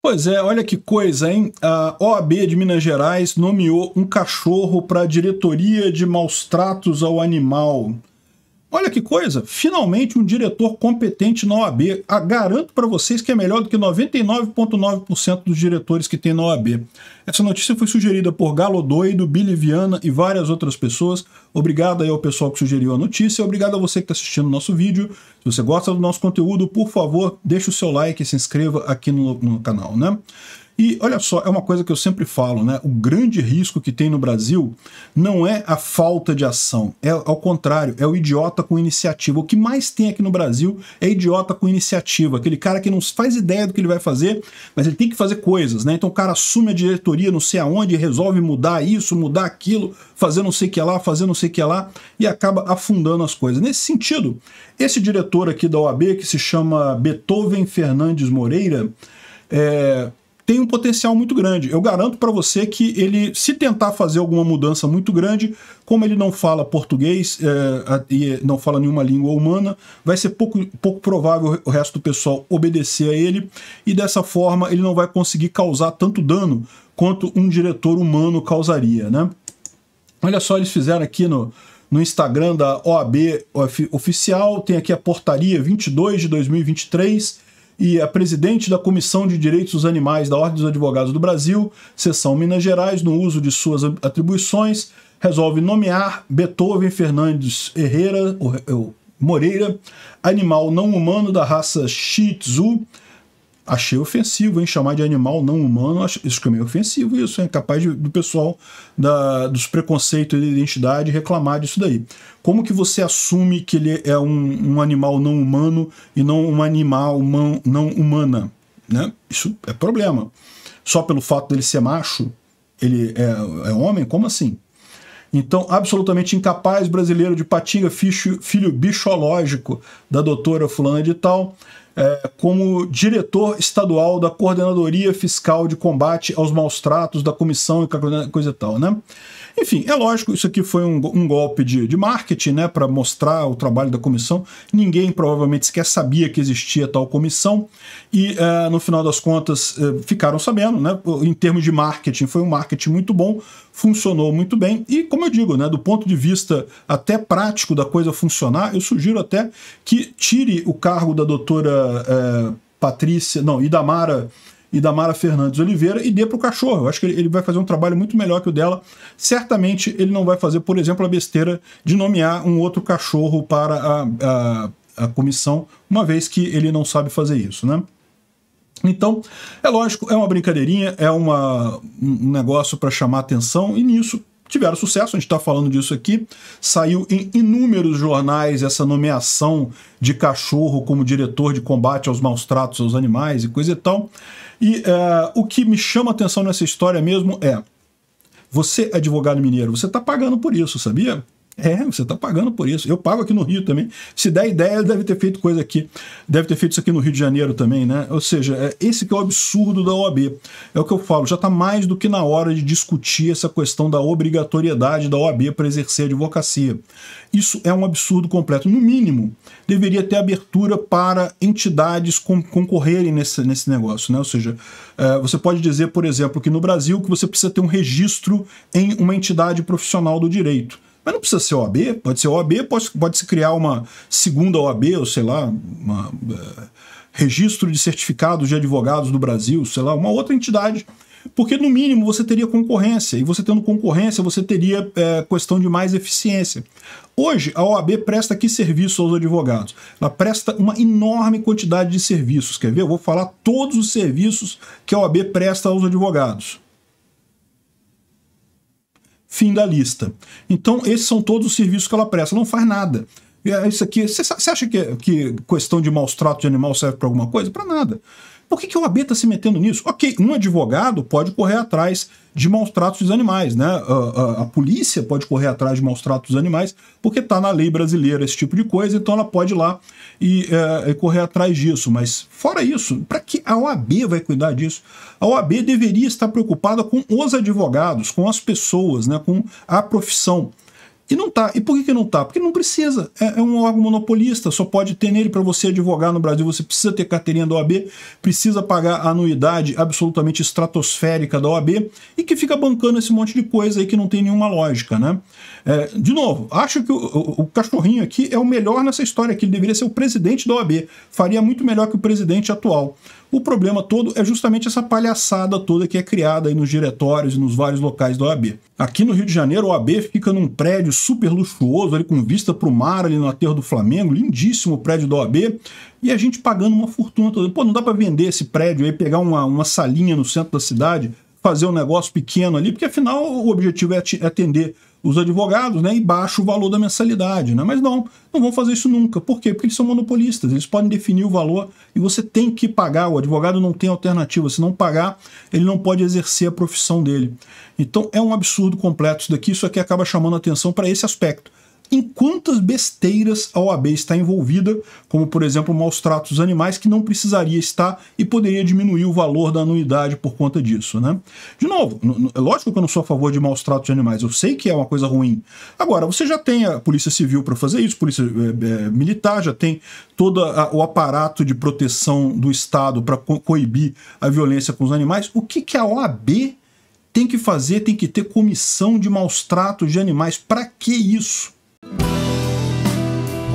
Pois é, olha que coisa, hein? A OAB de Minas Gerais nomeou um cachorro para a diretoria de maus tratos ao animal. Olha que coisa, finalmente um diretor competente na OAB. A ah, garanto para vocês que é melhor do que 99,9% dos diretores que tem na OAB. Essa notícia foi sugerida por Galo Doido, Billy Viana e várias outras pessoas. Obrigado aí ao pessoal que sugeriu a notícia. Obrigado a você que está assistindo o nosso vídeo. Se você gosta do nosso conteúdo, por favor, deixe o seu like e se inscreva aqui no, no canal, né? E olha só, é uma coisa que eu sempre falo, né? O grande risco que tem no Brasil não é a falta de ação, é ao contrário, é o idiota com iniciativa. O que mais tem aqui no Brasil é idiota com iniciativa, aquele cara que não faz ideia do que ele vai fazer, mas ele tem que fazer coisas, né? Então o cara assume a diretoria não sei aonde, resolve mudar isso, mudar aquilo, fazer não sei o que lá, fazer não sei o que lá e acaba afundando as coisas. Nesse sentido, esse diretor aqui da OAB, que se chama Beethoven Fernandes Moreira, é, tem um potencial muito grande. Eu garanto para você que ele, se tentar fazer alguma mudança muito grande, como ele não fala português é, e não fala nenhuma língua humana, vai ser pouco, pouco provável o resto do pessoal obedecer a ele e dessa forma ele não vai conseguir causar tanto dano quanto um diretor humano causaria, né? Olha só, eles fizeram aqui no, no Instagram da OAB oficial, tem aqui a portaria 22 de 2023, e a é presidente da Comissão de Direitos dos Animais da Ordem dos Advogados do Brasil, seção Minas Gerais, no uso de suas atribuições, resolve nomear Beethoven Fernandes Herrera, Moreira, animal não humano da raça Shih Tzu, Achei ofensivo, hein? Chamar de animal não humano, isso que é meio ofensivo, isso, é capaz de, do pessoal da, dos preconceitos de identidade reclamar disso daí. Como que você assume que ele é um, um animal não humano e não um animal não humana? Né? Isso é problema. Só pelo fato dele ser macho, ele é, é homem? Como assim? Então, absolutamente incapaz brasileiro de patinga, filho, filho bichológico da doutora fulana de tal é, como diretor estadual da Coordenadoria Fiscal de Combate aos Maus Tratos da Comissão e coisa e tal, né? Enfim, é lógico, isso aqui foi um, um golpe de, de marketing, né, para mostrar o trabalho da comissão. Ninguém provavelmente sequer sabia que existia tal comissão e uh, no final das contas uh, ficaram sabendo, né? Em termos de marketing, foi um marketing muito bom, funcionou muito bem e, como eu digo, né, do ponto de vista até prático da coisa funcionar, eu sugiro até que tire o cargo da doutora uh, Patrícia, não, e da Mara e da Mara Fernandes Oliveira e dê para o cachorro. Eu acho que ele vai fazer um trabalho muito melhor que o dela. Certamente ele não vai fazer, por exemplo, a besteira de nomear um outro cachorro para a, a, a comissão, uma vez que ele não sabe fazer isso, né? Então, é lógico, é uma brincadeirinha, é uma, um negócio para chamar atenção, e nisso tiveram sucesso, a gente está falando disso aqui. Saiu em inúmeros jornais essa nomeação de cachorro como diretor de combate aos maus tratos aos animais e coisa e tal. E é, o que me chama atenção nessa história mesmo é: você, é advogado mineiro, você está pagando por isso, sabia? É, você está pagando por isso. Eu pago aqui no Rio também. Se der ideia, ele deve ter feito coisa aqui. Deve ter feito isso aqui no Rio de Janeiro também, né? Ou seja, é esse que é o absurdo da OAB. É o que eu falo, já está mais do que na hora de discutir essa questão da obrigatoriedade da OAB para exercer advocacia. Isso é um absurdo completo. No mínimo, deveria ter abertura para entidades concorrerem nesse, nesse negócio, né? Ou seja, é, você pode dizer, por exemplo, que no Brasil que você precisa ter um registro em uma entidade profissional do direito. Mas não precisa ser OAB, pode ser OAB, pode, pode se criar uma segunda OAB, ou sei lá, um uh, eh, registro de certificados de advogados do Brasil, sei lá, uma outra entidade. Porque no mínimo você teria concorrência, e você tendo concorrência, você teria é, questão de mais eficiência. Hoje, a OAB presta que serviço aos advogados? Ela presta uma enorme quantidade de serviços. Quer ver? Eu vou falar todos os serviços que a OAB presta aos advogados fim da lista. Então, esses são todos os serviços que ela presta, não faz nada. É isso aqui, você acha que, que questão de maus trato de animal serve para alguma coisa? Para nada. Por que, que a OAB está se metendo nisso? Ok, um advogado pode correr atrás de maus tratos dos animais, né? A, a, a polícia pode correr atrás de maus tratos dos animais, porque está na lei brasileira esse tipo de coisa, então ela pode ir lá e, é, correr atrás disso. Mas fora isso, para que a OAB vai cuidar disso? A OAB deveria estar preocupada com os advogados, com as pessoas, né? com a profissão. E não tá. E por que, que não tá? Porque não precisa. É, é um órgão monopolista, só pode ter nele para você advogar no Brasil. Você precisa ter carteirinha da OAB, precisa pagar a anuidade absolutamente estratosférica da OAB e que fica bancando esse monte de coisa aí que não tem nenhuma lógica, né? É, de novo, acho que o, o, o, cachorrinho aqui é o melhor nessa história que Ele deveria ser o presidente da OAB. Faria muito melhor que o presidente atual. O problema todo é justamente essa palhaçada toda que é criada aí nos diretórios e nos vários locais da OAB. Aqui no Rio de Janeiro, a OAB fica num prédio super luxuoso, ali com vista para o mar, ali no aterro do Flamengo, lindíssimo o prédio da OAB, e a gente pagando uma fortuna toda. Pô, não dá para vender esse prédio aí, pegar uma, uma salinha no centro da cidade, fazer um negócio pequeno ali, porque afinal o objetivo é, é atender os advogados, né, e baixa o valor da mensalidade, né? Mas não, não vão fazer isso nunca. Por quê? Porque eles são monopolistas, eles podem definir o valor e você tem que pagar. O advogado não tem alternativa, se não pagar, ele não pode exercer a profissão dele. Então é um absurdo completo isso daqui, isso aqui acaba chamando atenção para esse aspecto em quantas besteiras a OAB está envolvida, como por exemplo maus tratos animais que não precisaria estar e poderia diminuir o valor da anuidade por conta disso, né? De novo, é lógico que eu não sou a favor de maus tratos de animais, eu sei que é uma coisa ruim. Agora, você já tem a polícia civil para fazer isso, polícia é, é, militar, já tem todo a, o aparato de proteção do Estado para co coibir a violência com os animais. O que, que a OAB tem que fazer, tem que ter comissão de maus tratos de animais. Para que isso?